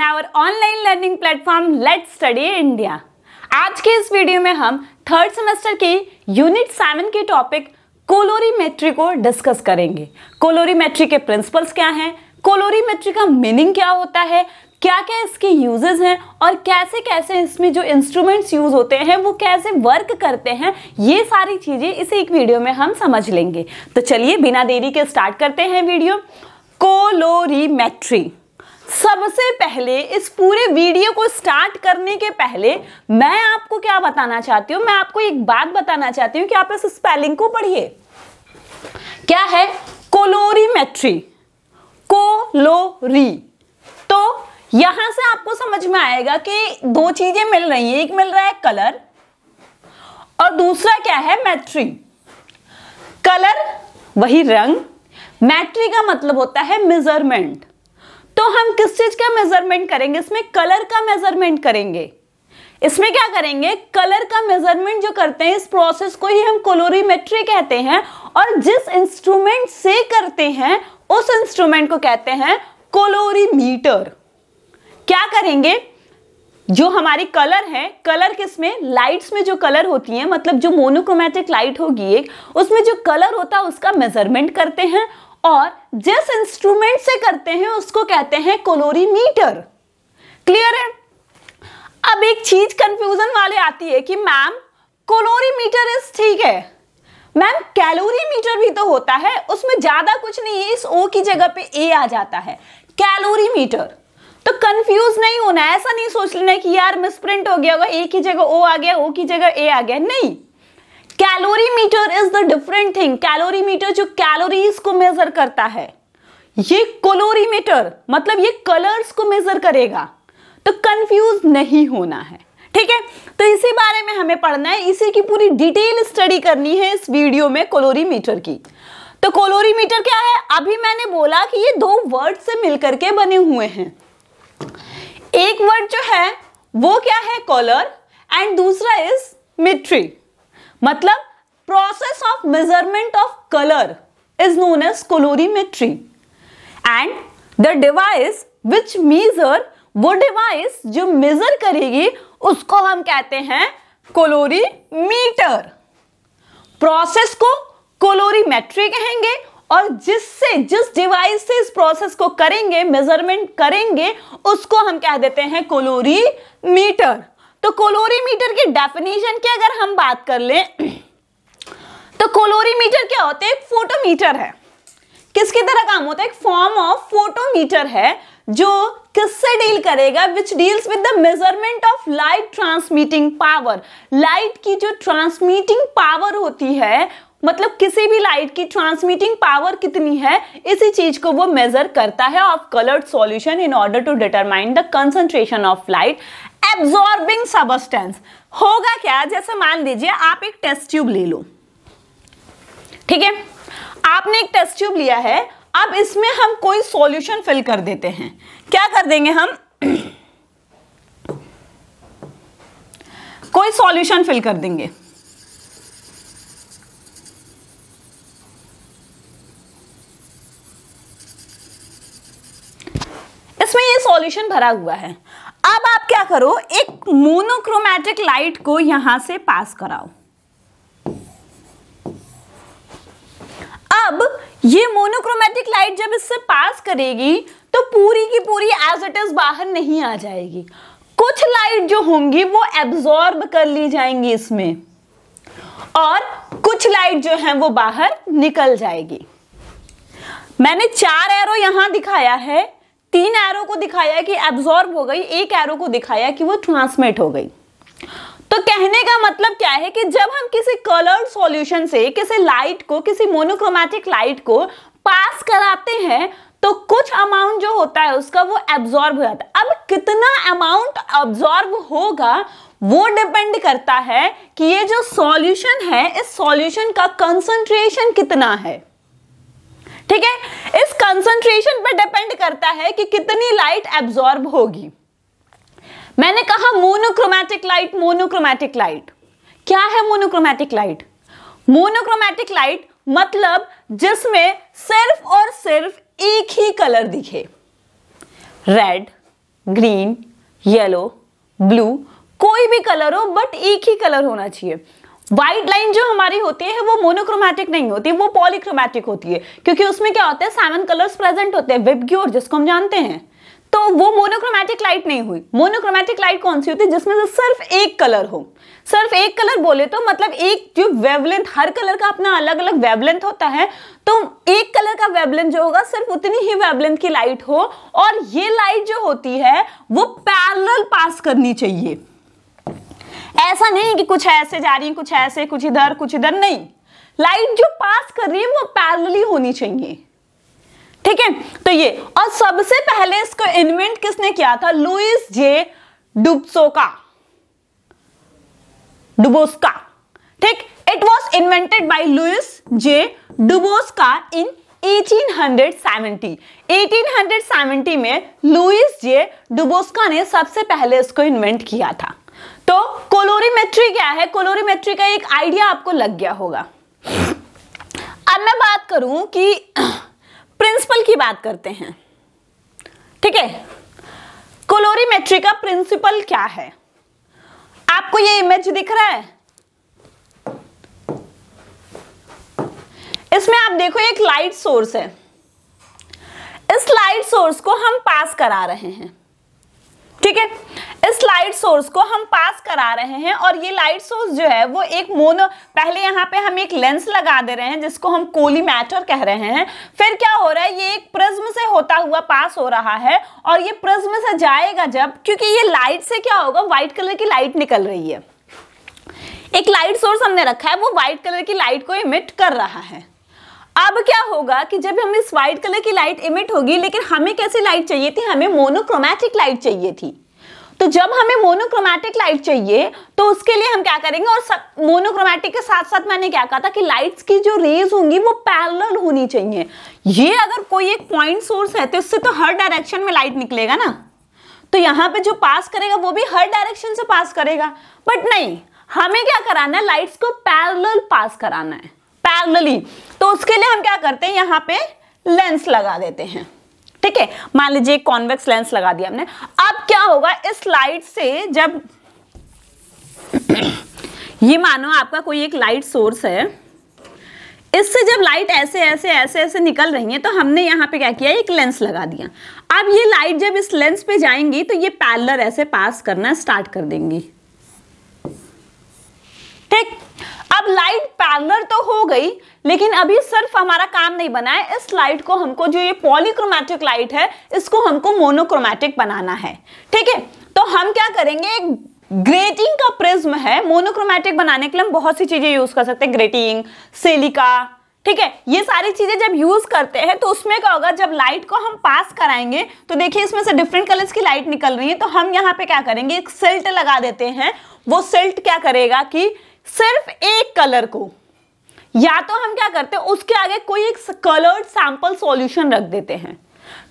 in our online learning platform let study India आज के इस वीडियो में हम थर्ड सेमेस्टर की यूनिट सेवन के टॉपिक कोलोरीमेट्री को डिस्कस करेंगे कोलोरीमेट्री के प्रिंसिपल्स क्या हैं कोलोरीमेट्री का मीनिंग क्या होता है क्या क्या इसके यूजेस हैं और कैसे कैसे इसमें जो इंस्ट्रूमेंट्स यूज होते हैं वो कैसे वर्क करते हैं ये सारी चीज़ें इस एक वीडियो में हम समझ लेंगे तो चलिए बिना देरी के स्टार्ट करते हैं वीडियो कोलोरीमेट्री सबसे पहले इस पूरे वीडियो को स्टार्ट करने के पहले मैं आपको क्या बताना चाहती हूं मैं आपको एक बात बताना चाहती हूं कि आप इस स्पेलिंग को पढ़िए क्या है कोलोरीमेट्री कोलोरी तो यहां से आपको समझ में आएगा कि दो चीजें मिल रही हैं एक मिल रहा है कलर और दूसरा क्या है मैट्री कलर वही रंग मैट्री का मतलब होता है मेजरमेंट तो हम किस चीज़ का मेजरमेंट करेंगे इसमें कलर का मेजरमेंट करेंगे इसमें क्या करेंगे कलर का मेजरमेंट जो करते हैं इस प्रोसेस को ही हम कोलोरीमेट्री कहते हैं और जिस इंस्ट्रूमेंट से करते हैं उस इंस्ट्रूमेंट को कहते हैं कोलोरीमीटर क्या करेंगे जो हमारी कलर है कलर किसमें लाइट्स में जो कलर होती है मतलब जो मोनोक्रोमेटिक लाइट होगी एक उसमें जो कलर होता है उसका मेजरमेंट करते हैं और जिस इंस्ट्रूमेंट से करते हैं उसको कहते हैं कोलोरीमीटर क्लियर है अब एक चीज कंफ्यूजन वाले आती है कि मैम कोलोरीमीटर इज ठीक है मैम कैलोरीमीटर भी तो होता है उसमें ज्यादा कुछ नहीं है इस ओ की जगह पे ए आ जाता है कैलोरीमीटर तो कंफ्यूज नहीं होना ऐसा नहीं सोच लेना कि यार मिसप्रिंट हो गया होगा ए की जगह ओ आ गया ओ की जगह ए आ गया नहीं calorie meter is the different thing calorimeter जो कैलोरीज को मेजर करता है ये कोलोरीमीटर मतलब ये कलर्स को मेजर करेगा तो कंफ्यूज नहीं होना है ठीक है तो इसी बारे में हमें पढ़ना है इसी की पूरी डिटेल स्टडी करनी है इस वीडियो में कोलोरीमीटर की तो कोलोरीमीटर क्या है अभी मैंने बोला कि ये दो वर्ड से मिलकर के बने हुए हैं एक वर्ड जो है वो क्या है कॉलर एंड दूसरा इज मिट्री मतलब process of measurement of colour is known as colorimetry and the device which measure वो डिवाइस जो मेजर करेगी उसको हम कहते हैं कोलोरीमीटर प्रोसेस को कोलोरीमेट्री कहेंगे और जिससे जिस डिवाइस से इस प्रोसेस को करेंगे मेजरमेंट करेंगे उसको हम कह देते हैं कोलोरीमीटर तो कोलोरीमीटर की डेफिनेशन की अगर हम बात कर लें तो कोलोरीमीटर क्या होता है एक फोटोमीटर है किसकी तरह काम होता है एक फॉर्म ऑफ फोटोमीटर है जो किससे डील करेगा which deals with the measurement of light transmitting power light की जो ट्रांसमिटिंग पावर होती है मतलब किसी भी लाइट की ट्रांसमिटिंग पावर कितनी है इसी चीज को वो मेजर करता है of coloured solution in order to determine the concentration of light absorbing substance होगा क्या जैसे मान लीजिए आप एक टेस्ट ट्यूब ले लो ठीक है आपने एक टेस्ट ट्यूब लिया है अब इसमें हम कोई सॉल्यूशन फिल कर देते हैं क्या कर देंगे हम कोई सॉल्यूशन फिल कर देंगे सॉल्यूशन भरा हुआ है अब आप क्या करो एक मोनोक्रोमैटिक लाइट को यहां से पास कराओ अब ये मोनोक्रोमैटिक लाइट जब इससे पास करेगी तो पूरी की पूरी एज इट इज बाहर नहीं आ जाएगी कुछ लाइट जो होंगी वो एब्जॉर्ब कर ली जाएंगी इसमें और कुछ लाइट जो है वो बाहर निकल जाएगी मैंने चार एरो यहां दिखाया है तीन एरो को दिखाया कि एब्जॉर्ब हो गई एक एरो को दिखाया कि वो ट्रांसमिट हो गई तो कहने का मतलब क्या है कि जब हम किसी कलर्ड सॉल्यूशन से किसी लाइट को किसी मोनोक्रोमैटिक लाइट को पास कराते हैं तो कुछ अमाउंट जो होता है उसका वो एब्जॉर्ब हो जाता है अब कितना अमाउंट एब्जॉर्ब होगा वो डिपेंड करता है कि ये जो सॉल्यूशन है इस सॉल्यूशन का कंसंट्रेशन कितना है ठीक है इस कंसंट्रेशन पर डिपेंड करता है कि कितनी लाइट एब्जॉर्ब होगी मैंने कहा मोनोक्रोमैटिक लाइट मोनोक्रोमैटिक लाइट क्या है मोनोक्रोमैटिक लाइट मोनोक्रोमैटिक लाइट मतलब जिसमें सिर्फ और सिर्फ एक ही कलर दिखे रेड ग्रीन येलो ब्लू कोई भी कलर हो बट एक ही कलर होना चाहिए वाइट लाइन जो हमारी होती है वो मोनोक्रोमैटिक नहीं होती वो पॉलीक्रोमैटिक होती है क्योंकि उसमें क्या होता है सेवन कलर्स प्रेजेंट होते हैं वेबग्योर जिसको हम जानते हैं तो वो मोनोक्रोमैटिक लाइट नहीं हुई मोनोक्रोमैटिक लाइट कौन सी होती है जिसमें सिर्फ एक कलर हो सिर्फ एक कलर बोले तो मतलब एक जो वेवलेंथ हर कलर का अपना अलग अलग वेवलेंथ होता है तो एक कलर का वेवलेंथ जो होगा सिर्फ उतनी ही वेवलेंथ की लाइट हो और ये लाइट जो होती है वो पैरेलल पास करनी चाहिए ऐसा नहीं कि कुछ ऐसे जा रही है कुछ ऐसे कुछ इधर कुछ इधर नहीं लाइट जो पास कर रही है वो पैरेलली होनी चाहिए ठीक है तो ये और सबसे पहले इसको इन्वेंट किसने किया था लुइस जे डुबसोका डुबोस्का ठीक it was invented by Louis J Duboscq in 1870 1870 में लुइस जे डुबोस्का ने सबसे पहले इसको इन्वेंट किया था तो कोलोरीमेट्री क्या है कोलोरीमेट्री का एक आइडिया आपको लग गया होगा अब मैं बात करूं कि प्रिंसिपल की बात करते हैं ठीक है कोलोरीमेट्री का प्रिंसिपल क्या है आपको ये इमेज दिख रहा है इसमें आप देखो एक लाइट सोर्स है इस लाइट सोर्स को हम पास करा रहे हैं ठीक है लाइट सोर्स को हम पास करा रहे हैं और ये लाइट सोर्स जो है वो एक मोनो पहले यहाँ पे हम एक लेंस लगा दे रहे हैं जिसको हम कोली मैटर कह रहे हैं फिर क्या हो रहा है ये एक प्रिज्म से होता हुआ पास हो रहा है और ये प्रिज्म से जाएगा जब क्योंकि ये लाइट से क्या होगा व्हाइट कलर की लाइट निकल रही है एक लाइट सोर्स हमने रखा है वो व्हाइट कलर की लाइट को इमिट कर रहा है अब क्या होगा कि जब हम इस व्हाइट कलर की लाइट इमिट होगी लेकिन हमें कैसी लाइट चाहिए थी हमें मोनोक्रोमैटिक लाइट चाहिए थी तो जब हमें मोनोक्रोमैटिक लाइट चाहिए तो उसके लिए हम क्या करेंगे और मोनोक्रोमैटिक के साथ साथ मैंने क्या कहा था कि लाइट्स की जो रेज होंगी वो पैरेलल होनी चाहिए ये अगर कोई एक पॉइंट सोर्स है तो इससे तो हर डायरेक्शन में लाइट निकलेगा ना तो यहाँ पे जो पास करेगा वो भी हर डायरेक्शन से पास करेगा बट नहीं हमें क्या कराना है लाइट्स को पैरेलल पास कराना है पैरेलली तो उसके लिए हम क्या करते हैं यहाँ पे लेंस लगा देते हैं ठीक है मान लीजिए कॉन्वेक्स लेंस लगा दिया हमने अब होगा इस लाइट से जब ये मानो आपका कोई एक लाइट सोर्स है इससे जब लाइट ऐसे ऐसे ऐसे ऐसे निकल रही है तो हमने यहाँ पे क्या किया एक लेंस लगा दिया अब ये लाइट जब इस लेंस पे जाएंगी तो ये पैलर ऐसे पास करना स्टार्ट कर देंगी ठीक अब लाइट पैनल तो हो गई लेकिन अभी सिर्फ हमारा काम नहीं बना है इस लाइट को हमको जो ये पॉलीक्रोमैटिक लाइट है इसको हमको मोनोक्रोमैटिक बनाना है ठीक है तो हम क्या करेंगे ग्रेटिंग का प्रिज्म है मोनोक्रोमैटिक बनाने के लिए हम बहुत सी चीजें यूज कर सकते हैं ग्रेटिंग सिलिका ठीक है ये सारी चीजें जब यूज करते हैं तो उसमें क्या होगा जब लाइट को हम पास कराएंगे तो देखिए इसमें से डिफरेंट कलर्स की लाइट निकल रही है तो हम यहाँ पे क्या करेंगे एक सिल्ट लगा देते हैं वो सिल्ट क्या करेगा कि सिर्फ एक कलर को या तो हम क्या करते हैं उसके आगे कोई एक कलर्ड सैंपल सॉल्यूशन रख देते हैं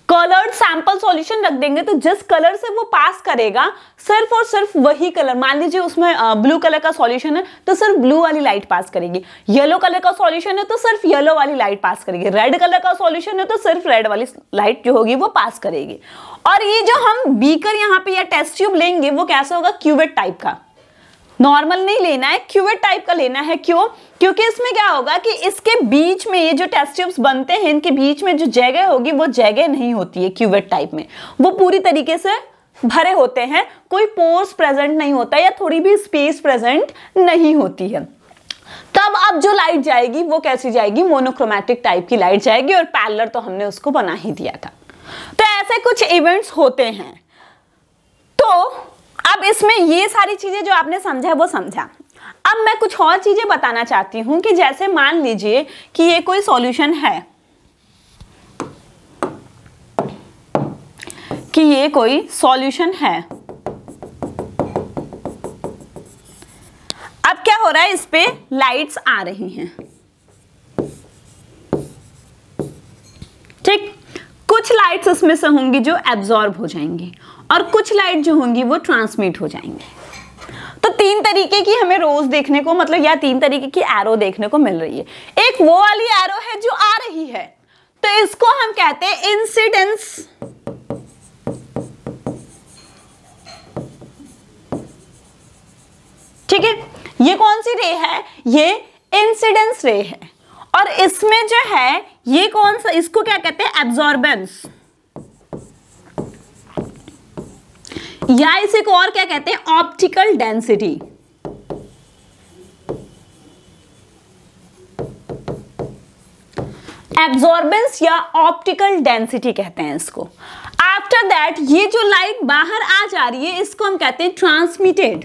कलर्ड सैंपल सॉल्यूशन रख देंगे तो जिस कलर से वो पास करेगा सिर्फ और सिर्फ वही कलर मान लीजिए उसमें ब्लू कलर का सॉल्यूशन है तो सिर्फ ब्लू वाली लाइट पास करेगी येलो कलर का सॉल्यूशन है तो सिर्फ येलो वाली लाइट पास करेगी रेड कलर का सॉल्यूशन है तो सिर्फ रेड वाली लाइट जो होगी वो पास करेगी और ये जो हम बीकर यहाँ पे या टेस्ट ट्यूब लेंगे वो कैसा होगा क्यूबेट टाइप का नॉर्मल नहीं लेना है क्यूवेट टाइप का लेना है क्यों क्योंकि इसमें क्या होगा कि इसके बीच में ये जो टेस्ट ट्यूब्स बनते हैं इनके बीच में जो जगह होगी वो जगह नहीं होती है क्यूवेट टाइप में वो पूरी तरीके से भरे होते हैं कोई पोर्स प्रेजेंट नहीं होता या थोड़ी भी स्पेस प्रेजेंट नहीं होती है तब अब जो लाइट जाएगी वो कैसी जाएगी मोनोक्रोमेटिक टाइप की लाइट जाएगी और पैलर तो हमने उसको बना ही दिया था तो ऐसे कुछ इवेंट्स होते हैं तो अब इसमें ये सारी चीज़ें जो आपने समझा वो समझा अब मैं कुछ और चीज़ें बताना चाहती हूं कि जैसे मान लीजिए कि ये कोई सॉल्यूशन है कि ये कोई सॉल्यूशन है अब क्या हो रहा है इस पे लाइट्स आ रही हैं ठीक कुछ लाइट्स इसमें से होंगी जो एब्जॉर्ब हो जाएंगी और कुछ लाइट जो होंगी वो ट्रांसमिट हो जाएंगे तो तीन तरीके की हमें रोज देखने को मतलब या तीन तरीके की एरो देखने को मिल रही है एक वो वाली एरो है जो आ रही है तो इसको हम कहते हैं इंसिडेंस ठीक है ये कौन सी रे है ये इंसिडेंस रे है और इसमें जो है ये कौन सा इसको क्या कहते हैं एब्जॉर्बेंस या इसे को और क्या कहते हैं ऑप्टिकल डेंसिटी एब्जॉर्बेंस या ऑप्टिकल डेंसिटी कहते हैं इसको आफ्टर दैट ये जो लाइट बाहर आ जा रही है इसको हम कहते हैं ट्रांसमिटेड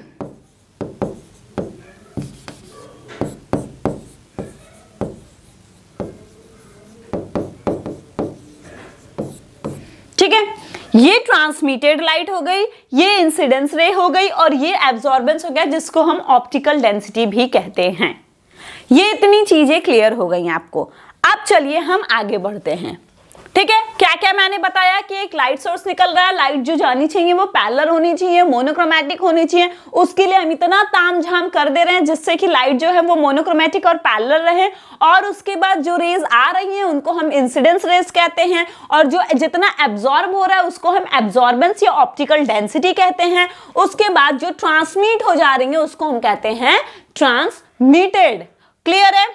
ये ट्रांसमिटेड लाइट हो गई ये इंसिडेंस रे हो गई और ये एब्जॉर्बेंस हो गया जिसको हम ऑप्टिकल डेंसिटी भी कहते हैं ये इतनी चीज़ें क्लियर हो गई आपको अब चलिए हम आगे बढ़ते हैं ठीक है क्या क्या मैंने बताया कि एक लाइट सोर्स निकल रहा है लाइट जो जानी चाहिए वो पैलर होनी चाहिए मोनोक्रोमैटिक होनी चाहिए उसके लिए हम इतना ताम झाम कर दे रहे हैं जिससे कि लाइट जो है वो मोनोक्रोमैटिक और पैलर रहे और उसके बाद जो रेज आ रही हैं उनको हम इंसिडेंस रेज कहते हैं और जो जितना एब्जॉर्ब हो रहा है उसको हम एब्जॉर्बेंस या ऑप्टिकल डेंसिटी कहते हैं उसके बाद जो ट्रांसमिट हो जा रही है उसको हम कहते हैं ट्रांसमिटेड क्लियर है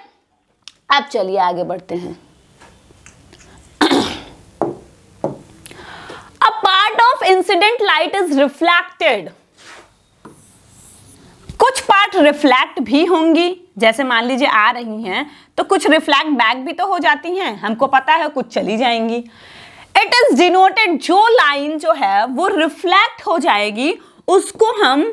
अब चलिए आगे बढ़ते हैं इंसिडेंट लाइट इज रिफ्लेक्टेड कुछ पार्ट रिफ्लेक्ट भी होंगी जैसे मान लीजिए आ रही हैं तो कुछ रिफ्लेक्ट बैक भी तो हो जाती हैं हमको पता है कुछ चली जाएंगी इट इज डिनोटेड जो लाइन जो है वो रिफ्लेक्ट हो जाएगी उसको हम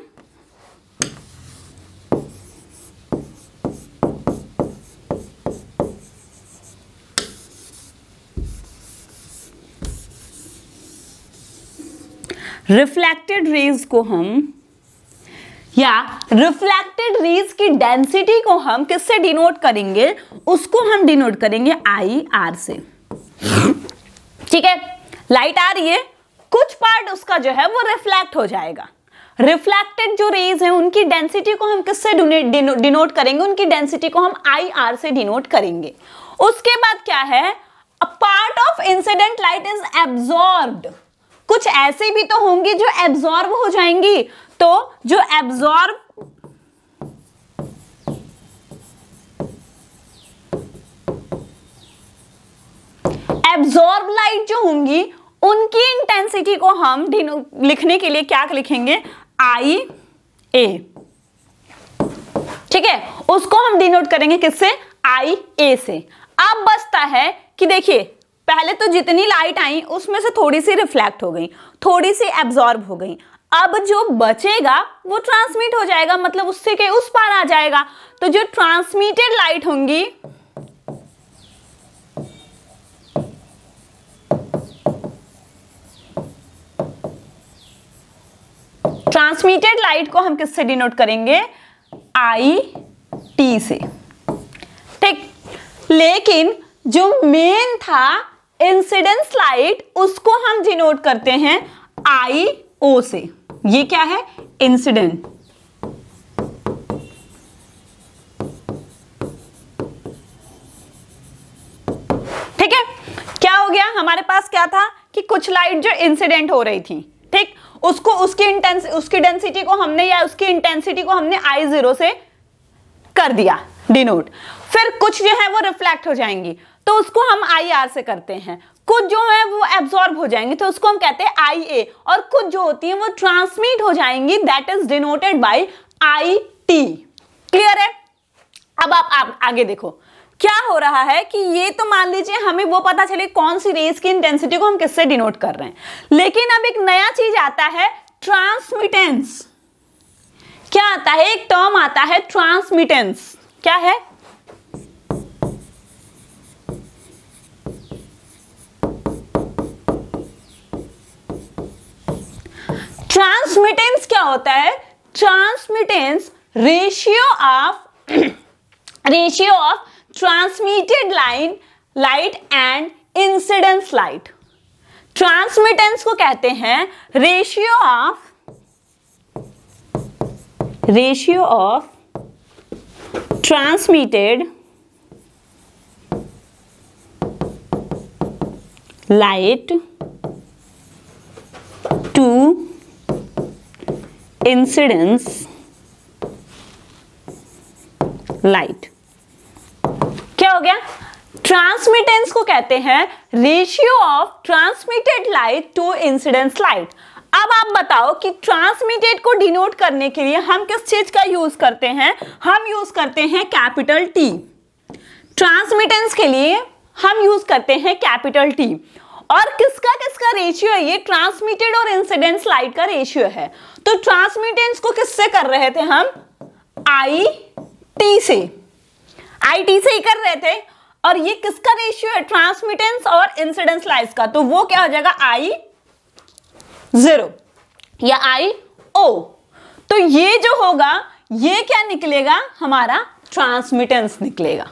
रिफ्लेक्टेड रेज को हम या रिफ्लेक्टेड रेज की डेंसिटी को हम किससे डिनोट करेंगे उसको हम डिनोट करेंगे आई आर से ठीक है लाइट आ रही है कुछ पार्ट उसका जो है वो रिफ्लेक्ट हो जाएगा रिफ्लेक्टेड जो रेज है उनकी डेंसिटी को हम किससे डिनोट करेंगे उनकी डेंसिटी को हम आई आर से डिनोट करेंगे उसके बाद क्या है part of incident light is absorb कुछ ऐसे भी तो होंगी जो एब्जॉर्ब हो जाएंगी तो जो एब्जॉर्ब एब्जॉर्ब लाइट जो होंगी उनकी इंटेंसिटी को हम लिखने के लिए क्या लिखेंगे आई ए ठीक है उसको हम डिनोट करेंगे किससे आई ए से अब बचता है कि देखिए पहले तो जितनी लाइट आई उसमें से थोड़ी सी रिफ्लेक्ट हो गई थोड़ी सी एब्जॉर्ब हो गई अब जो बचेगा वो ट्रांसमिट हो जाएगा मतलब उससे के उस पार आ जाएगा तो जो ट्रांसमिटेड लाइट होंगी ट्रांसमिटेड लाइट को हम किससे डिनोट करेंगे आई टी से ठीक लेकिन जो मेन था इंसिडेंस लाइट उसको हम डिनोट करते हैं आई ओ से ये क्या है इंसिडेंट ठीक है क्या हो गया हमारे पास क्या था कि कुछ लाइट जो इंसिडेंट हो रही थी ठीक उसको उसकी इंटेंस उसकी डेंसिटी को हमने या उसकी इंटेंसिटी को हमने आई जीरो से कर दिया डिनोट फिर कुछ जो है वो रिफ्लेक्ट हो जाएंगी तो उसको हम आई आर से करते हैं कुछ जो है वो एब्जॉर्ब हो जाएंगे तो उसको हम कहते हैं आई ए और कुछ जो होती है वो ट्रांसमिट हो जाएंगी that is denoted by I T clear है अब आप, आप आगे देखो क्या हो रहा है कि ये तो मान लीजिए हमें वो पता चले कौन सी रेस की इंटेंसिटी को हम किससे डिनोट कर रहे हैं लेकिन अब एक नया चीज आता है ट्रांसमिटेंस क्या आता है एक टर्म आता है ट्रांसमिटेंस क्या है ट्रांसमिटेंस क्या होता है transmittance ratio of ratio of transmitted line light and incidence light transmittance को कहते हैं ratio of ratio of transmitted light to incidence light क्या हो गया ट्रांसमिटेंस को कहते हैं ratio of transmitted light to incidence light अब आप बताओ कि ट्रांसमिटेड को डिनोट करने के लिए हम किस चीज का यूज करते हैं हम यूज करते हैं कैपिटल टी ट्रांसमिटेंस के लिए हम यूज करते हैं कैपिटल टी और किसका किसका रेशियो है ये ट्रांसमिटेड और इंसिडेंस लाइट का रेशियो है तो ट्रांसमिटेंस को किससे कर रहे थे हम आई टी से आई टी से ही कर रहे थे और ये किसका रेशियो है ट्रांसमिटेंस और इंसिडेंस लाइट का तो वो क्या हो जाएगा आई जीरो या आई ओ तो ये जो होगा ये क्या निकलेगा हमारा ट्रांसमिटेंस निकलेगा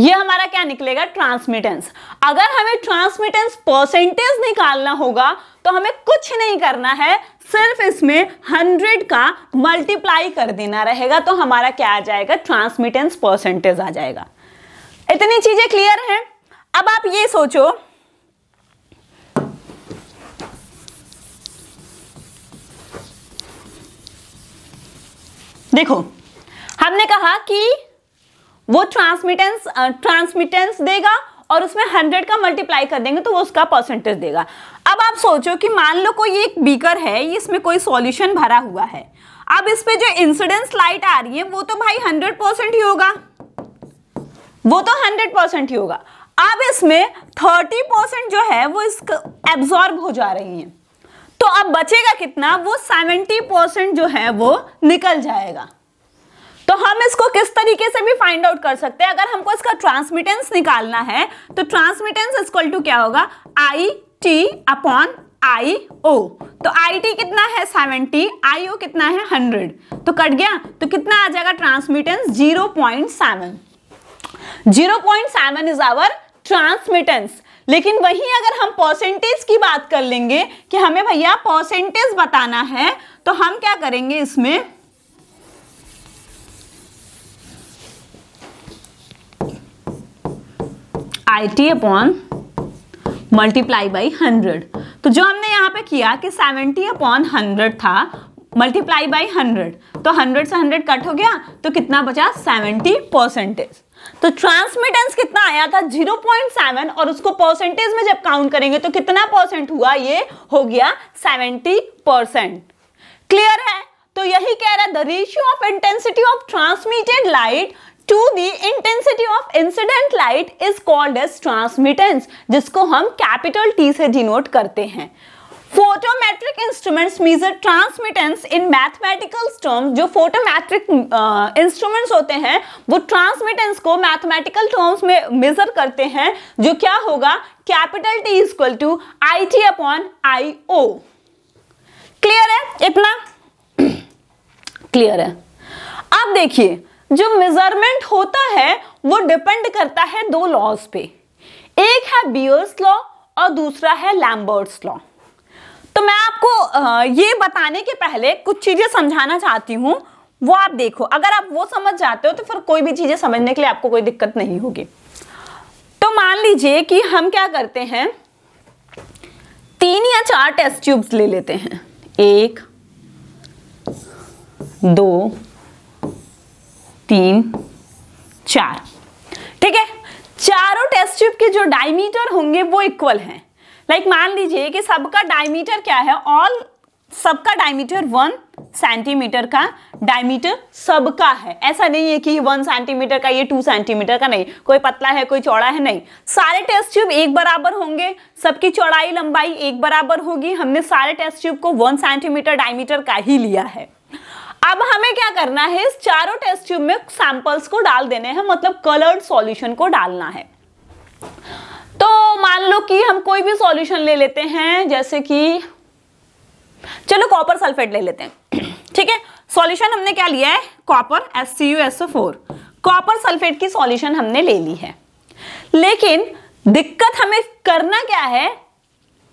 ये हमारा क्या निकलेगा ट्रांसमिटेंस अगर हमें ट्रांसमिटेंस परसेंटेज निकालना होगा तो हमें कुछ नहीं करना है सिर्फ इसमें हंड्रेड का मल्टीप्लाई कर देना रहेगा तो हमारा क्या आ जाएगा ट्रांसमिटेंस परसेंटेज आ जाएगा इतनी चीजें क्लियर हैं अब आप ये सोचो देखो हमने कहा कि वो ट्रांसमिटेंस ट्रांसमिटेंस देगा और उसमें हंड्रेड का मल्टीप्लाई कर देंगे तो वो उसका परसेंटेज देगा अब आप सोचो कि मान लो कोई एक बीकर है इसमें कोई सॉल्यूशन भरा हुआ है अब इस पे जो इंसिडेंस लाइट आ रही है वो तो भाई हंड्रेड परसेंट ही होगा वो तो हंड्रेड परसेंट ही होगा अब इसमें थर्टी परसेंट जो है वो इसका एब्जॉर्ब हो जा रही है तो अब बचेगा कितना वो सेवेंटी परसेंट जो है वो निकल जाएगा तो हम इसको किस तरीके से भी फाइंड आउट कर सकते हैं अगर हमको इसका ट्रांसमिटेंस निकालना है तो ट्रांसमिटेंस इक्वल टू क्या होगा आई टी अपॉन आई ओ तो आई टी कितना है सेवेंटी आई ओ कितना है हंड्रेड तो कट गया तो कितना आ जाएगा transmittance zero point seven zero point seven is our transmittance लेकिन वही अगर हम परसेंटेज की बात कर लेंगे कि हमें भैया परसेंटेज बताना है तो हम क्या करेंगे इसमें I T upon multiply by hundred तो जो हमने यहाँ पे किया कि सेवेंटी अपॉन हंड्रेड था मल्टीप्लाई बाई हंड्रेड तो हंड्रेड से हंड्रेड कट हो गया तो कितना बचा सेवेंटी परसेंटेज तो ट्रांसमिटेंस कितना आया था जीरो पॉइंट सेवन और उसको परसेंटेज में जब काउंट करेंगे तो कितना परसेंट हुआ ये हो गया सेवेंटी परसेंट क्लियर है तो यही कह रहा है the ratio of intensity of transmitted light to the intensity of incident light is called as transmittance जिसको हम कैपिटल टी से डिनोट करते हैं photometric instruments measure transmittance in mathematical term जो फोटोमेट्रिक इंस्ट्रूमेंट्स uh, होते हैं वो ट्रांसमिटेंस को मैथमेटिकल टर्म्स में मेजर करते हैं जो क्या होगा capital T is equal to I T upon I O clear है इतना क्लियर है अब देखिए जो मेजरमेंट होता है वो डिपेंड करता है दो लॉज पे एक है बियर्स लॉ और दूसरा है लैम्बर्ट्स लॉ तो मैं आपको ये बताने के पहले कुछ चीज़ें समझाना चाहती हूँ वो आप देखो अगर आप वो समझ जाते हो तो फिर कोई भी चीज़ें समझने के लिए आपको कोई दिक्कत नहीं होगी तो मान लीजिए कि हम क्या करते हैं तीन या चार टेस्ट ट्यूब्स ले लेते हैं एक दो तीन चार ठीक है चारों टेस्ट ट्यूब के जो डायमीटर होंगे वो इक्वल हैं लाइक like, मान लीजिए कि सबका डायमीटर क्या है ऑल सबका डायमीटर वन सेंटीमीटर का डायमीटर सबका है ऐसा नहीं है कि वन सेंटीमीटर का ये टू सेंटीमीटर का नहीं कोई पतला है कोई चौड़ा है नहीं सारे टेस्ट ट्यूब एक बराबर होंगे सबकी चौड़ाई लंबाई एक बराबर होगी हमने सारे टेस्ट ट्यूब को वन सेंटीमीटर डायमीटर का ही लिया है अब हमें क्या करना है इस चारों टेस्ट ट्यूब में सैंपल्स को डाल देने हैं मतलब कलर्ड सॉल्यूशन को डालना है तो मान लो कि हम कोई भी सॉल्यूशन ले लेते हैं जैसे कि चलो कॉपर सल्फेट ले लेते हैं ठीक है सॉल्यूशन हमने क्या लिया है copper S C U S O four copper sulphate की सॉल्यूशन हमने ले ली है लेकिन दिक्कत हमें करना क्या है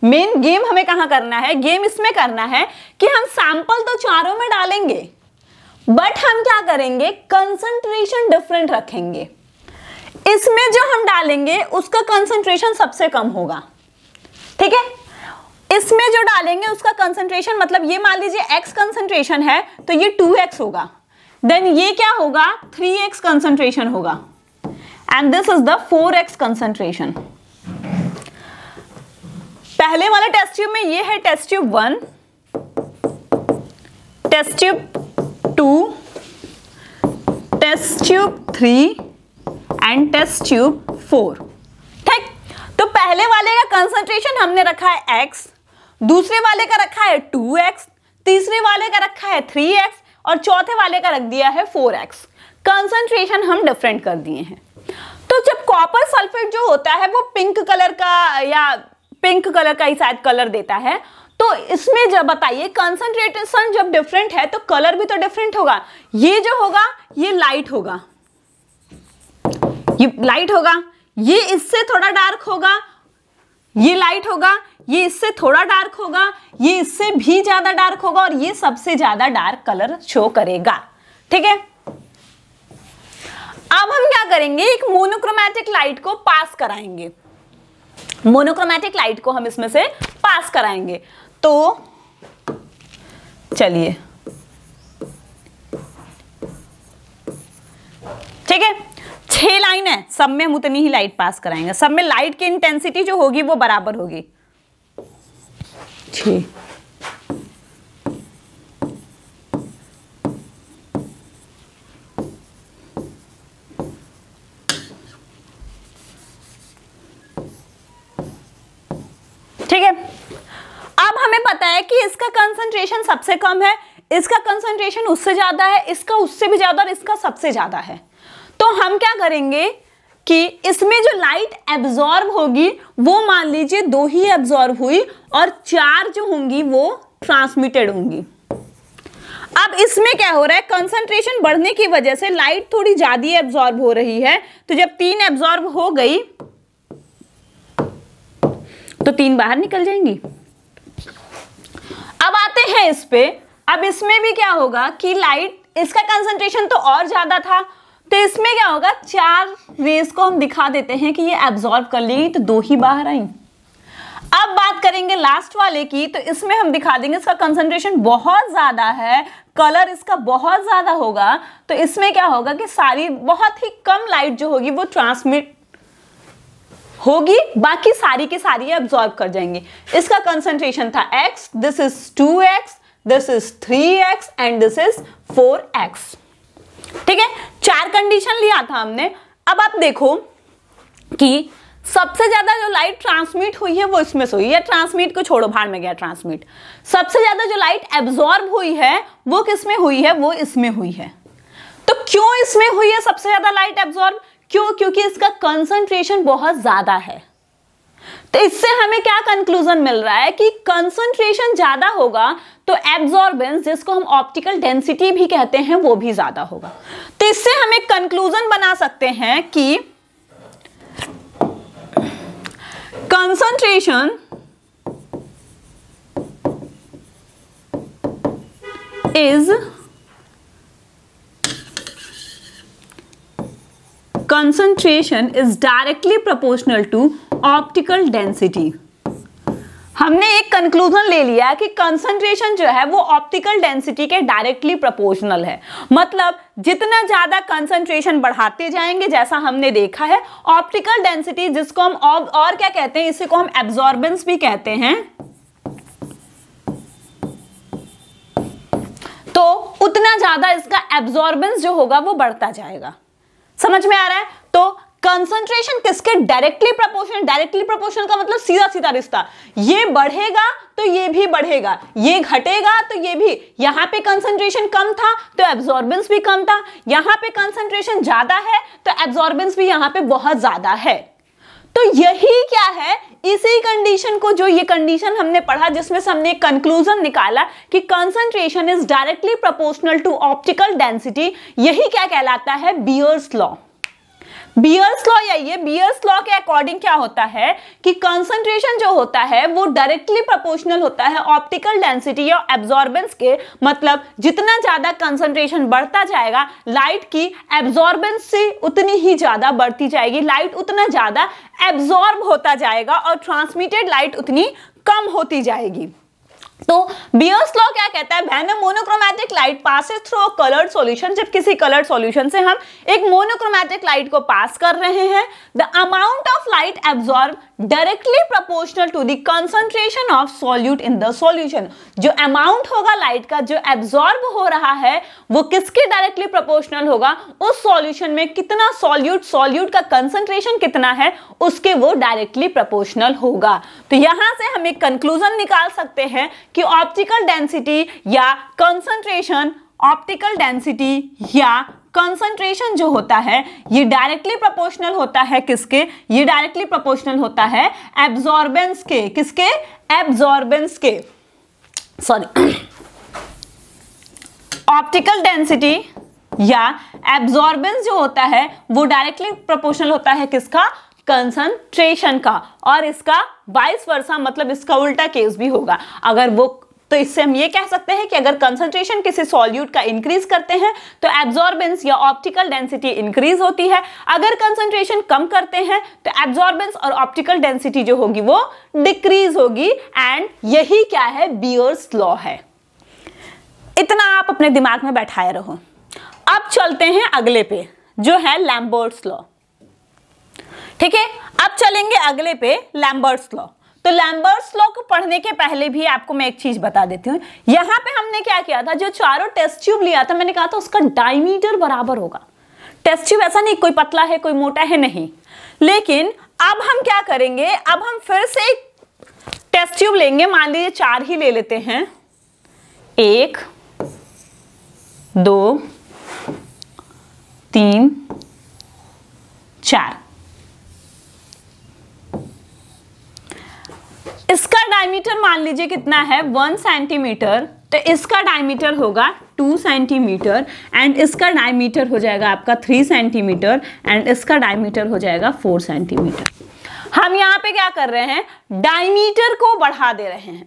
मेन गेम हमें कहां करना है गेम इसमें करना है कि हम सैंपल तो चारों में डालेंगे बट हम क्या करेंगे कंसंट्रेशन डिफरेंट रखेंगे इसमें जो हम डालेंगे उसका कंसंट्रेशन सबसे कम होगा ठीक है इसमें जो डालेंगे उसका कंसंट्रेशन मतलब ये मान लीजिए एक्स कंसंट्रेशन है तो ये टू एक्स होगा देन ये क्या होगा थ्री एक्स कंसंट्रेशन होगा and this is the four X concentration पहले वाले टेस्ट ट्यूब में ये है test tube one test tube two test tube three and test tube four ठीक तो पहले वाले का कंसंट्रेशन हमने रखा है एक्स दूसरे वाले का रखा है टू एक्स तीसरे वाले का रखा है थ्री एक्स और चौथे वाले का रख दिया है फोर एक्स कंसंट्रेशन हम डिफरेंट कर दिए हैं तो जब कॉपर सल्फेट जो होता है वो पिंक कलर का या पिंक कलर का ही शायद कलर देता है तो इसमें जब बताइए कंसंट्रेशन जब डिफरेंट है तो कलर भी तो डिफरेंट होगा ये जो होगा ये लाइट होगा ये लाइट होगा ये इससे थोड़ा डार्क होगा ये लाइट होगा ये इससे थोड़ा डार्क होगा ये इससे भी ज्यादा डार्क होगा और ये सबसे ज्यादा डार्क कलर शो करेगा ठीक है अब हम क्या करेंगे एक मोनोक्रोमैटिक लाइट को पास कराएंगे मोनोक्रोमैटिक लाइट को हम इसमें से पास कराएंगे तो चलिए ठीक है छह लाइन है सब में हम उतनी ही लाइट पास कराएंगे सब में लाइट की इंटेंसिटी जो होगी वो बराबर होगी ठीक हमें पता है कि इसका कंसंट्रेशन सबसे कम है इसका कंसंट्रेशन उससे ज़्यादा है इसका उससे भी ज़्यादा और इसका सबसे ज़्यादा है तो हम क्या करेंगे कि इसमें जो लाइट एब्जॉर्ब होगी वो मान लीजिए दो ही एब्जॉर्ब हुई और चार जो होंगी वो ट्रांसमिटेड होंगी अब इसमें क्या हो रहा है कंसंट्रेशन बढ़ने की वजह से लाइट थोड़ी ज्यादा एब्जॉर्ब हो रही है तो जब तीन एब्जॉर्ब हो गई तो तीन बाहर निकल जाएंगी अब आते हैं इस पे अब इसमें भी क्या होगा कि लाइट इसका कंसंट्रेशन तो और ज़्यादा था तो इसमें क्या होगा चार रेस को हम दिखा देते हैं कि ये एब्जॉर्ब कर ली तो दो ही बाहर आई अब बात करेंगे लास्ट वाले की तो इसमें हम दिखा देंगे इसका कंसंट्रेशन बहुत ज़्यादा है कलर इसका बहुत ज़्यादा होगा तो इसमें क्या होगा कि सारी बहुत ही कम लाइट जो होगी वो ट्रांसमिट होगी बाकी सारी की सारी एब्जॉर्ब कर जाएंगे इसका कंसंट्रेशन था X this is two X this is three X and this is four X ठीक है चार कंडीशन लिया था हमने अब आप देखो कि सबसे ज्यादा जो लाइट ट्रांसमिट हुई है वो इसमें से हुई है ट्रांसमिट को छोड़ो भाड़ में गया ट्रांसमिट सबसे ज्यादा जो लाइट एब्जॉर्ब हुई है वो किसमें हुई है वो इसमें हुई है तो क्यों इसमें हुई है सबसे ज्यादा लाइट एब्जॉर्ब क्यों क्योंकि इसका कंसंट्रेशन बहुत ज़्यादा है तो इससे हमें क्या कंक्लूजन मिल रहा है कि कंसंट्रेशन ज़्यादा होगा तो एब्जॉर्बेंस जिसको हम ऑप्टिकल डेंसिटी भी कहते हैं वो भी ज़्यादा होगा तो इससे हम एक कंक्लूजन बना सकते हैं कि concentration is concentration is directly proportional to optical density हमने एक कंक्लूजन ले लिया कि कंसंट्रेशन जो है वो ऑप्टिकल डेंसिटी के डायरेक्टली प्रोपोर्शनल है मतलब जितना ज़्यादा कंसंट्रेशन बढ़ाते जाएंगे जैसा हमने देखा है ऑप्टिकल डेंसिटी जिसको हम और क्या कहते हैं इसी को हम एब्जॉर्बेंस भी कहते हैं तो उतना ज़्यादा इसका एब्जॉर्बेंस जो होगा वो बढ़ता जाएगा समझ में आ रहा है तो कंसंट्रेशन किसके डायरेक्टली प्रोपोर्शनल डायरेक्टली प्रोपोर्शनल का मतलब सीधा सीधा रिश्ता ये बढ़ेगा तो ये भी बढ़ेगा ये घटेगा तो ये भी यहां पे कंसंट्रेशन कम था तो एब्जॉर्बेंस भी कम था यहां पे कंसंट्रेशन ज्यादा है तो एब्जॉर्बेंस भी यहां पे बहुत ज्यादा है तो यही क्या है इसी कंडीशन को जो ये कंडीशन हमने पढ़ा जिसमें से हमने कंक्लूजन निकाला कि concentration is directly proportional to optical density यही क्या कहलाता है बियर्स लॉ बियर्स लॉ यही है बियर्स लॉ के अकॉर्डिंग क्या होता है कि कंसंट्रेशन जो होता है वो डायरेक्टली प्रोपोर्शनल होता है ऑप्टिकल डेंसिटी या एब्जॉर्बेंस के मतलब जितना ज्यादा कंसंट्रेशन बढ़ता जाएगा लाइट की एब्जॉर्बेंस से उतनी ही ज्यादा बढ़ती जाएगी लाइट उतना ज्यादा एब्जॉर्ब होता जाएगा और ट्रांसमिटेड लाइट उतनी कम होती जाएगी तो बियर्स लॉ क्या कहता है बहन monochromatic light passes through a coloured solution जब किसी कलर्ड सॉल्यूशन से हम एक मोनोक्रोमैटिक लाइट को पास कर रहे हैं the amount of light absorb directly proportional to the concentration of solute in the solution जो अमाउंट होगा लाइट का जो एब्जॉर्ब हो रहा है वो किसके डायरेक्टली प्रोपोर्शनल होगा उस सॉल्यूशन में कितना सॉल्यूट सॉल्यूट का कंसंट्रेशन कितना है उसके वो डायरेक्टली प्रोपोर्शनल होगा तो यहां से हम एक कंक्लूजन निकाल सकते हैं कि ऑप्टिकल डेंसिटी या कंसंट्रेशन ऑप्टिकल डेंसिटी या कंसंट्रेशन जो होता है ये डायरेक्टली प्रोपोर्शनल होता है किसके ये डायरेक्टली प्रोपोर्शनल होता है एब्जॉर्बेंस के किसके एब्जॉर्बेंस के सॉरी ऑप्टिकल डेंसिटी या एब्जॉर्बेंस जो होता है वो डायरेक्टली प्रोपोर्शनल होता है किसका कंसंट्रेशन का और इसका वाइस वर्षा मतलब इसका उल्टा केस भी होगा अगर वो तो इससे हम ये कह सकते हैं कि अगर कंसंट्रेशन किसी सॉल्यूट का इंक्रीज करते हैं तो एब्जॉर्बेंस या ऑप्टिकल डेंसिटी इंक्रीज होती है अगर कंसंट्रेशन कम करते हैं तो एब्जॉर्बेंस और ऑप्टिकल डेंसिटी जो होगी वो डिक्रीज होगी एंड यही क्या है बियर्स लॉ है इतना आप अपने दिमाग में बैठाए रहो अब चलते हैं अगले पे जो है लैम्बर्ट्स लॉ ठीक है अब चलेंगे अगले पे लैम्बर्ट्स लॉ तो लैम्बर्स लॉ को पढ़ने के पहले भी आपको मैं एक चीज बता देती हूँ यहाँ पे हमने क्या किया था जो चारों टेस्ट ट्यूब लिया था मैंने कहा था उसका डायमीटर बराबर होगा टेस्ट ट्यूब ऐसा नहीं कोई पतला है कोई मोटा है नहीं लेकिन अब हम क्या करेंगे अब हम फिर से एक टेस्ट ट्यूब लेंगे मान लीजिए चार ही ले लेते हैं एक दो तीन चार इसका डायमीटर मान लीजिए कितना है वन सेंटीमीटर तो इसका डायमीटर होगा टू सेंटीमीटर एंड इसका डायमीटर हो जाएगा आपका थ्री सेंटीमीटर एंड इसका डायमीटर हो जाएगा फोर सेंटीमीटर हम यहाँ पे क्या कर रहे हैं डायमीटर को बढ़ा दे रहे हैं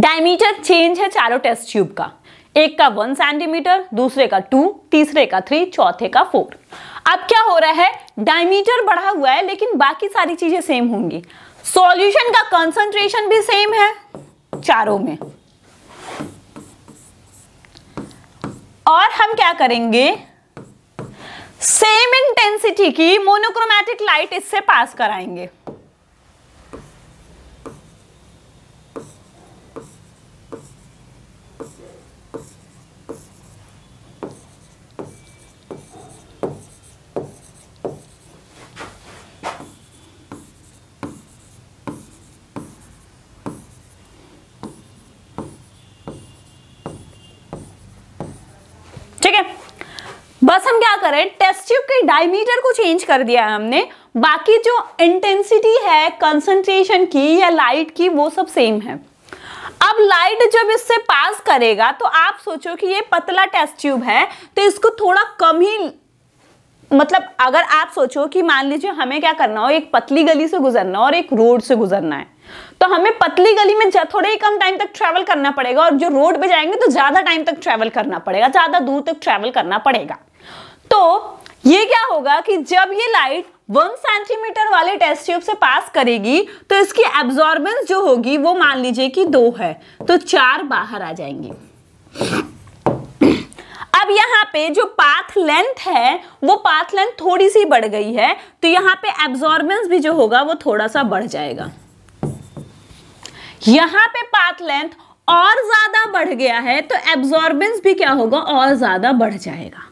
डायमीटर चेंज है चारों टेस्ट ट्यूब का एक का वन सेंटीमीटर दूसरे का टू तीसरे का थ्री चौथे का फोर अब क्या हो रहा है डायमीटर बढ़ा हुआ है लेकिन बाकी सारी चीजें सेम होंगी सॉल्यूशन का कंसंट्रेशन भी सेम है चारों में और हम क्या करेंगे सेम इंटेंसिटी की मोनोक्रोमैटिक लाइट इससे पास कराएंगे है टेस्ट ट्यूब के डायमीटर को चेंज कर दिया है हमने बाकी जो इंटेंसिटी है कंसंट्रेशन की या लाइट की वो सब सेम है अब लाइट जब इससे पास करेगा तो आप सोचो कि ये पतला टेस्ट ट्यूब है तो इसको थोड़ा कम ही मतलब अगर आप सोचो कि मान लीजिए हमें क्या करना हो एक पतली गली से गुजरना और एक रोड से गुजरना है तो हमें पतली गली में थोड़े ही कम टाइम तक ट्रैवल करना पड़ेगा और जो रोड पे जाएंगे तो ज़्यादा टाइम तक ट्रैवल करना पड़ेगा ज़्यादा दूर तक ट्रैवल करना पड़ेगा तो ये क्या होगा कि जब ये लाइट वन सेंटीमीटर वाले टेस्ट ट्यूब से पास करेगी तो इसकी एब्जॉर्बेंस जो होगी वो मान लीजिए कि दो है तो चार बाहर आ जाएंगे अब यहाँ पे जो पाथ लेंथ है वो पाथ लेंथ थोड़ी सी बढ़ गई है तो यहाँ पे एब्जॉर्बेंस भी जो होगा वो थोड़ा सा बढ़ जाएगा यहाँ पे पाथ लेंथ और ज्यादा बढ़ गया है तो एब्जॉर्बेंस भी क्या होगा और ज्यादा बढ़ जाएगा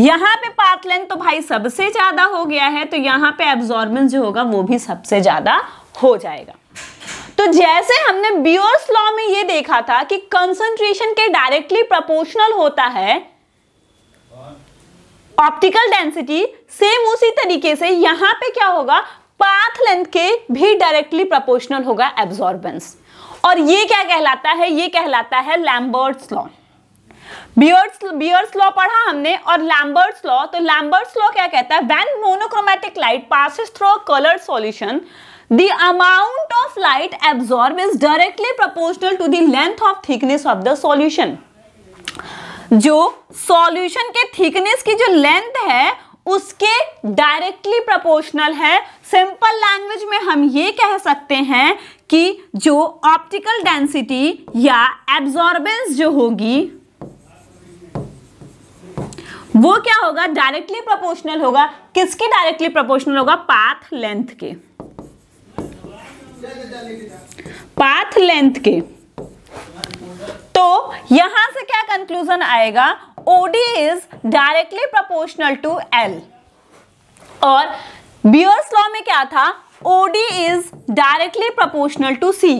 यहां पे पाथ लेंथ तो भाई सबसे ज्यादा हो गया है तो यहां पे एब्जॉर्बेंस जो होगा वो भी सबसे ज्यादा हो जाएगा तो जैसे हमने बियोर्स लॉ में ये देखा था कि कंसंट्रेशन के डायरेक्टली प्रपोर्शनल होता है ऑप्टिकल डेंसिटी सेम उसी तरीके से यहां पे क्या होगा पाथ लेंथ के भी डायरेक्टली प्रोपोर्शनल होगा एब्जॉर्बेंस और ये क्या कहलाता है ये कहलाता है Lambert's law Beer's Beer's law पढ़ा हमने और लैम्बर्ट्स लॉ तो लैम्बर्ट्स लॉ क्या कहता है when monochromatic light passes through a colour solution the amount of light absorbed is directly proportional to the length of thickness of the solution जो solution के thickness की जो लेंथ है उसके डायरेक्टली प्रोपोर्शनल है सिंपल लैंग्वेज में हम ये कह सकते हैं कि जो ऑप्टिकल डेंसिटी या एब्जॉर्बेंस जो होगी वो क्या होगा डायरेक्टली प्रोपोर्शनल होगा किसके डायरेक्टली प्रोपोर्शनल होगा पाथ लेंथ के पाथ लेंथ के तो यहां से क्या कंक्लूजन आएगा OD is directly proportional to L और बियर्स लॉ में क्या था OD is directly proportional to C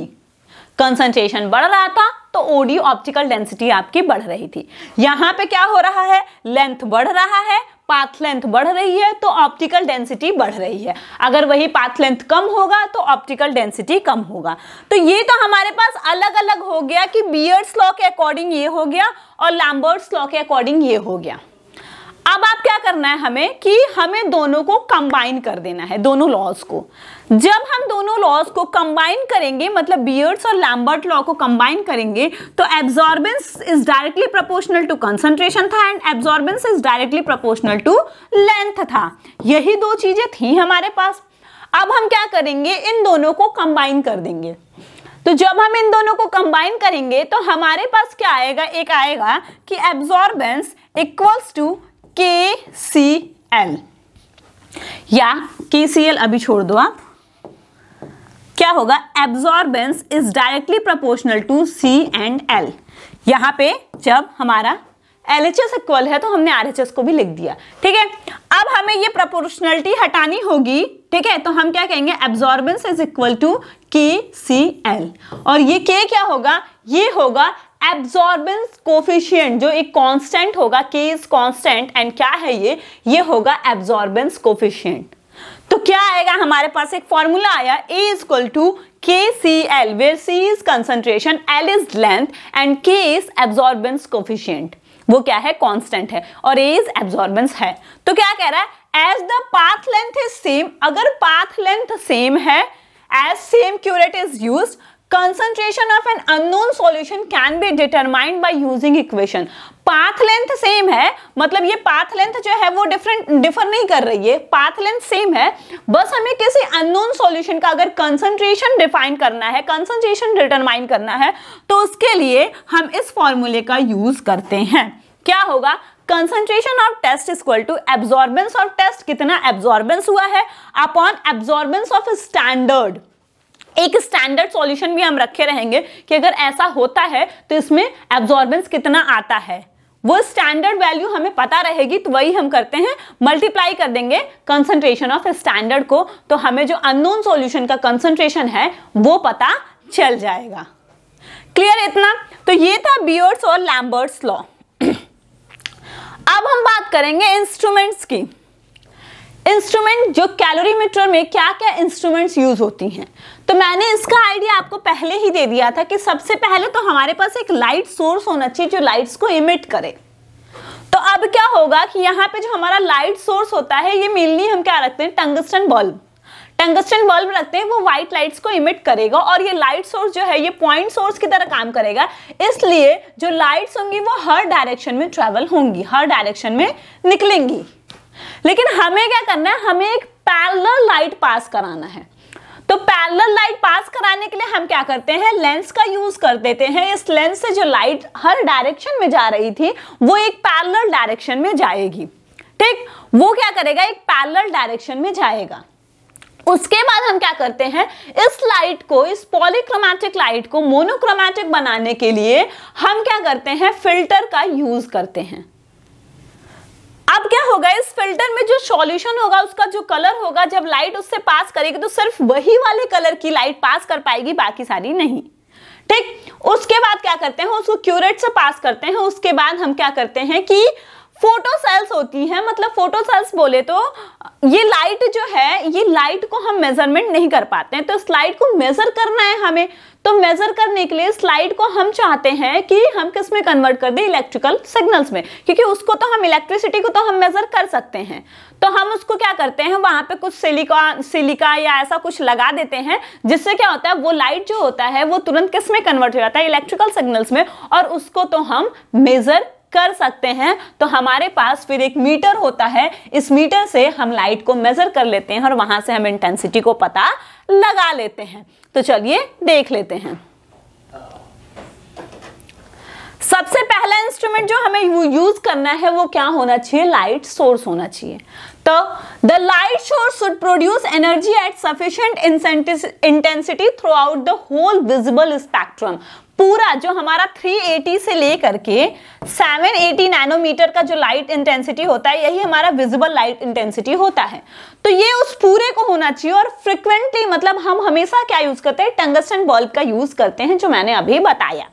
concentration बढ़ रहा था तो ओडियो ऑप्टिकल डेंसिटी आपकी बढ़ रही थी यहाँ पे क्या हो रहा है लेंथ बढ़ रहा है पाथ लेंथ बढ़ रही है तो ऑप्टिकल डेंसिटी बढ़ रही है अगर वही पाथ लेंथ कम होगा तो ऑप्टिकल डेंसिटी कम होगा तो ये तो हमारे पास अलग अलग हो गया कि बियर्स लॉ के अकॉर्डिंग ये हो गया और लैम्बर्ट्स लॉ के अकॉर्डिंग ये हो गया अब आप क्या करना है हमें कि हमें दोनों को कंबाइन कर देना है दोनों लॉज को जब हम दोनों लॉज को कंबाइन करेंगे मतलब बियर्ड्स और लैम्बर्ट लॉ को कंबाइन करेंगे तो absorbance is directly proportional to concentration था and absorbance is directly proportional to length था यही दो चीजें थी हमारे पास अब हम क्या करेंगे इन दोनों को कंबाइन कर देंगे तो जब हम इन दोनों को कंबाइन करेंगे तो हमारे पास क्या आएगा एक आएगा कि absorbance equals to K C L या के सी एल अभी छोड़ दो आप क्या होगा absorbance is directly proportional to C and L यहां पे जब हमारा एल एच एस इक्वल है तो हमने आर एच एस को भी लिख दिया ठीक है अब हमें ये प्रपोर्शनलिटी हटानी होगी ठीक है तो हम क्या कहेंगे absorbance is equal to K C L और ये के क्या होगा ये होगा एब्जॉर्बेंस कोफिशियंट जो एक कांस्टेंट होगा के इज कांस्टेंट एंड क्या है ये ये होगा एब्जॉर्बेंस कोफिशियंट तो क्या आएगा हमारे पास एक फॉर्मूला आया ए is equal to K C L where C is concentration L is length and K is absorbance coefficient वो क्या है कांस्टेंट है और ए इज एब्जॉर्बेंस है तो क्या कह रहा है as the path length is same अगर पाथ लेंथ सेम है as same cuvette is use concentration of an unknown solution can be determined by using equation path length same है मतलब ये पाथ लेंथ जो है वो डिफरेंट डिफर नहीं कर रही है पाथ लेंथ सेम है बस हमें किसी अननोन सॉल्यूशन का अगर कंसंट्रेशन डिफाइन करना है कंसंट्रेशन डिटरमाइन करना है तो उसके लिए हम इस फॉर्मूले का यूज करते हैं क्या होगा concentration of test is equal to absorbance of test कितना एब्जॉर्बेंस हुआ है अपॉन एब्जॉर्बेंस ऑफ स्टैंडर्ड एक स्टैंडर्ड सॉल्यूशन भी हम रखे रहेंगे कि अगर ऐसा होता है तो इसमें एब्जॉर्बेंस कितना आता है वो स्टैंडर्ड वैल्यू हमें पता रहेगी तो वही हम करते हैं मल्टीप्लाई कर देंगे कंसंट्रेशन ऑफ स्टैंडर्ड को तो हमें जो अननोन सॉल्यूशन का कंसंट्रेशन है वो पता चल जाएगा क्लियर इतना तो ये था बियर्ड्स और लैम्बर्ट्स लॉ अब हम बात करेंगे इंस्ट्रूमेंट्स की इंस्ट्रूमेंट जो कैलोरीमीटर में क्या क्या इंस्ट्रूमेंट्स यूज होती हैं तो मैंने इसका आइडिया आपको पहले ही दे दिया था कि सबसे पहले तो हमारे पास एक लाइट सोर्स होना चाहिए जो लाइट्स को इमिट करे तो अब क्या होगा कि यहाँ पे जो हमारा लाइट सोर्स होता है ये मेनली हम क्या रखते हैं टंगस्टन बल्ब टंगस्टन बल्ब रखते हैं वो व्हाइट लाइट्स को इमिट करेगा और ये लाइट सोर्स जो है ये पॉइंट सोर्स की तरह काम करेगा इसलिए जो लाइट्स होंगी वो हर डायरेक्शन में ट्रेवल होंगी हर डायरेक्शन में निकलेंगी लेकिन हमें क्या करना है हमें एक पैरेलल लाइट पास कराना है तो पैरेलल लाइट पास कराने के लिए हम क्या करते हैं लेंस का यूज कर देते हैं इस लेंस से जो लाइट हर डायरेक्शन में जा रही थी वो एक पैरेलल डायरेक्शन में जाएगी ठीक वो क्या करेगा एक पैरेलल डायरेक्शन में जाएगा उसके बाद हम क्या करते हैं इस लाइट को इस पॉलीक्रोमैटिक लाइट को मोनोक्रोमैटिक बनाने के लिए हम क्या करते हैं फिल्टर का यूज करते हैं अब क्या होगा इस फिल्टर में जो सॉल्यूशन होगा उसका जो कलर होगा जब लाइट उससे पास करेगी तो सिर्फ वही वाले कलर की लाइट पास कर पाएगी बाकी सारी नहीं ठीक उसके बाद क्या करते हैं उसको क्यूरेट से पास करते हैं उसके बाद हम क्या करते हैं कि फोटो सेल्स होती हैं मतलब फोटो सेल्स बोले तो ये लाइट जो है ये लाइट को हम मेजरमेंट नहीं कर पाते हैं तो इस लाइट को मेजर करना है हमें तो मेजर करने के लिए स्लाइड को हम चाहते हैं कि हम किस में कन्वर्ट कर दें इलेक्ट्रिकल सिग्नल्स में क्योंकि उसको तो हम इलेक्ट्रिसिटी को तो हम मेजर कर सकते हैं तो हम उसको क्या करते हैं वहां पे कुछ सिलिका सिलिका या ऐसा कुछ लगा देते हैं जिससे क्या होता है वो लाइट जो होता है वो तुरंत किस में कन्वर्ट हो जाता है इलेक्ट्रिकल सिग्नल्स में और उसको तो हम मेजर कर सकते हैं तो हमारे पास फिर एक मीटर होता है इस मीटर से हम लाइट को मेजर कर लेते हैं और वहां से हम इंटेंसिटी को पता लगा लेते हैं तो चलिए देख लेते हैं सबसे पहला इंस्ट्रूमेंट जो हमें यूज करना है वो क्या होना चाहिए लाइट सोर्स होना चाहिए तो the light source should produce energy at sufficient intensity throughout the whole visible spectrum पूरा जो हमारा 380 से लेकर के 780 नैनोमीटर का जो लाइट इंटेंसिटी होता है यही हमारा विजिबल लाइट इंटेंसिटी होता है तो ये उस पूरे को होना चाहिए और फ्रिक्वेंटली मतलब हम हमेशा क्या यूज करते हैं टंगस्टन बल्ब का यूज करते हैं जो मैंने अभी बताया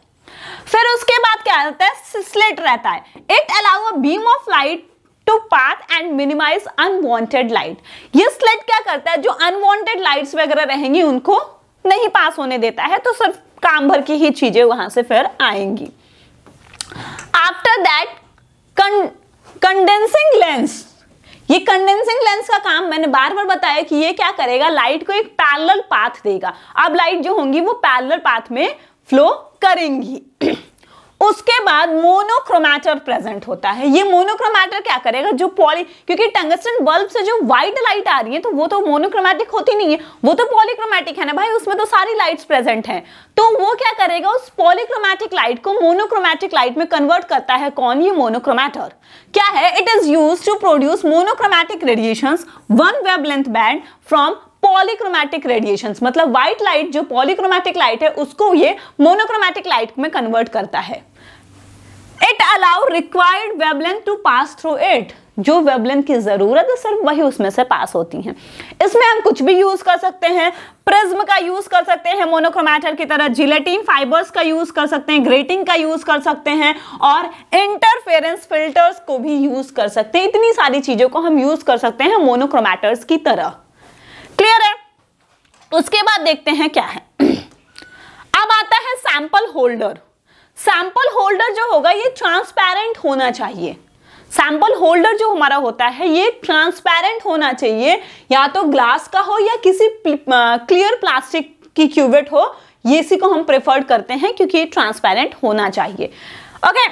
फिर उसके बाद क्या रहता है स्लिट रहता है it allow a beam of light to path and minimize unwanted light ये स्लेट क्या करता है जो अनवांटेड लाइट्स वगैरह रहेंगी उनको नहीं पास होने देता है तो सिर्फ काम भर की ही चीजें वहां से फिर आएंगी आफ्टर दैट कंडेंसिंग लेंस ये कंडेंसिंग लेंस का काम मैंने बार बार बताया कि ये क्या करेगा लाइट को एक पैरल पाथ देगा अब लाइट जो होंगी वो पैरल पाथ में फ्लो करेंगी उसके बाद मोनोक्रोमैटर प्रेजेंट होता है ये मोनोक्रोमैटर क्या करेगा जो पॉली क्योंकि टंगस्टन बल्ब से जो व्हाइट लाइट आ रही है तो वो तो मोनोक्रोमैटिक होती नहीं है वो तो पॉलीक्रोमैटिक है ना भाई उसमें तो सारी लाइट्स प्रेजेंट हैं तो वो क्या करेगा उस पॉलीक्रोमैटिक लाइट को मोनोक्रोमैटिक लाइट में कन्वर्ट करता है कौन ये मोनोक्रोमैटर क्या है it is use to produce monochromatic radiation one wave length band from polychromatic radiation मतलब व्हाइट लाइट जो पॉलीक्रोमैटिक लाइट है उसको ये मोनोक्रोमैटिक लाइट में कन्वर्ट करता है it allow required wavelength to pass through it जो वेबलेंथ की ज़रूरत है सिर्फ वही उसमें से पास होती हैं इसमें हम कुछ भी यूज़ कर सकते हैं प्रिज्म का यूज़ कर सकते हैं मोनोक्रोमैटर की तरह जिलेटिन फाइबर्स का यूज़ कर सकते हैं ग्रेटिंग का यूज़ कर सकते हैं और इंटरफेरेंस फिल्टर्स को भी यूज़ कर सकते हैं इतनी सारी चीज़ों को हम यूज़ कर सकते हैं मोनोक्रोमैटर्स की तरह क्लियर है उसके बाद देखते हैं क्या है अब आता है सैंपल होल्डर सैंपल होल्डर जो होगा ये ट्रांसपेरेंट होना चाहिए सैंपल होल्डर जो हमारा होता है ये ट्रांसपेरेंट होना चाहिए या तो ग्लास का हो या किसी क्लियर प्लास्टिक की क्यूबेट हो ये इसी को हम प्रेफर्ड करते हैं क्योंकि ये ट्रांसपेरेंट होना चाहिए ओके okay,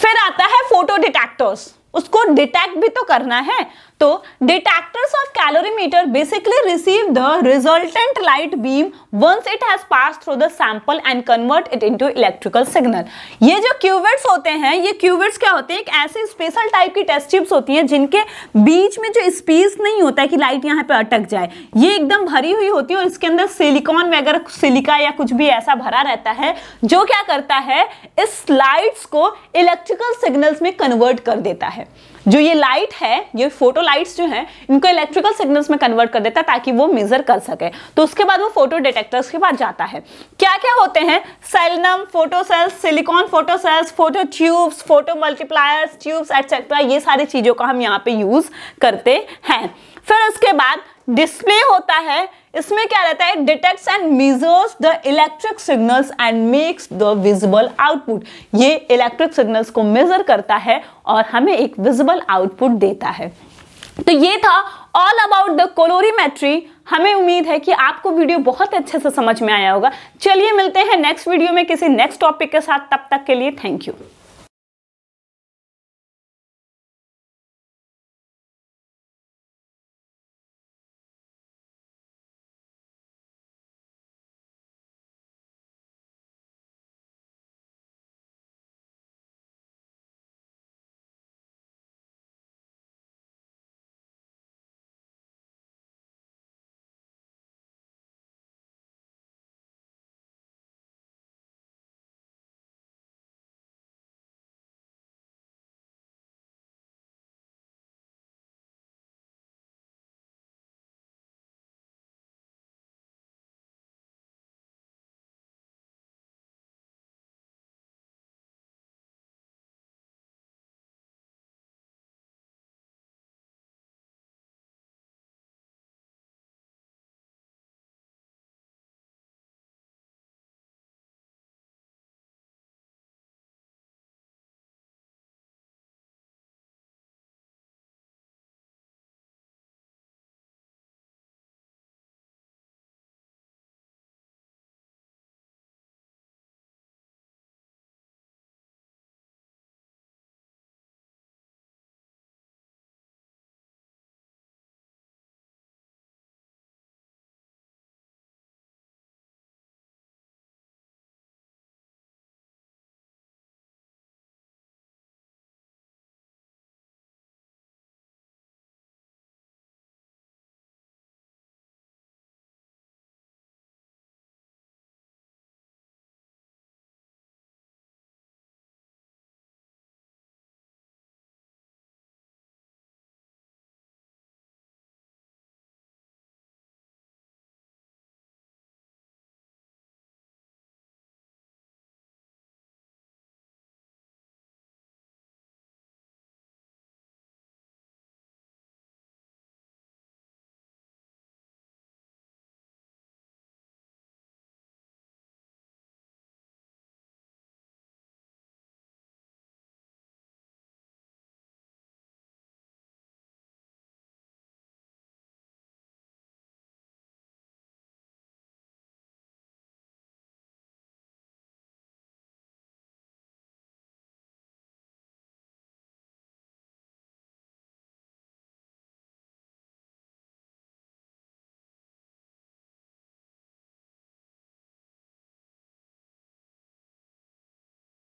फिर आता है फोटो डिटेक्टर्स उसको डिटेक्ट भी तो करना है तो detect of calorimeter basically receive the resultant light beam once it has pass through the sample and convert it into electrical signal ये जो क्यूवेट्स होते हैं ये क्यूवेट्स क्या होते हैं एक ऐसे स्पेशल टाइप की टेस्ट ट्यूब्स होती हैं जिनके बीच में जो स्पेस नहीं होता है कि लाइट यहाँ पे अटक जाए ये एकदम भरी हुई होती है और इसके अंदर सिलिकॉन वगैरह सिलिका या कुछ भी ऐसा भरा रहता है जो क्या करता है इस लाइट्स को इलेक्ट्रिकल सिग्नल्स में कन्वर्ट कर देता है जो ये लाइट है ये फोटो लाइट्स जो है इनको इलेक्ट्रिक इलेक्ट्रिकल सिग्नल्स में कन्वर्ट कर देता है ताकि वो मेजर कर सके तो उसके बाद वो फोटो डिटेक्टर्स के पास जाता है क्या क्या होते हैं selenium cells silicon cells photo tubes photo multipliers tubes etcetera ये सारी चीज़ों का हम यहाँ पे यूज़ करते हैं फिर उसके बाद डिस्प्ले होता है इसमें क्या रहता है detects and measures the electric signals and makes the visible output ये इलेक्ट्रिक सिग्नल्स को मेजर करता है और हमें एक विजिबल आउटपुट देता है तो ये था ऑल अबाउट द कोलोरीमेट्री हमें उम्मीद है कि आपको वीडियो बहुत अच्छे से समझ में आया होगा चलिए मिलते हैं नेक्स्ट वीडियो में किसी नेक्स्ट टॉपिक के साथ तब तक के लिए थैंक यू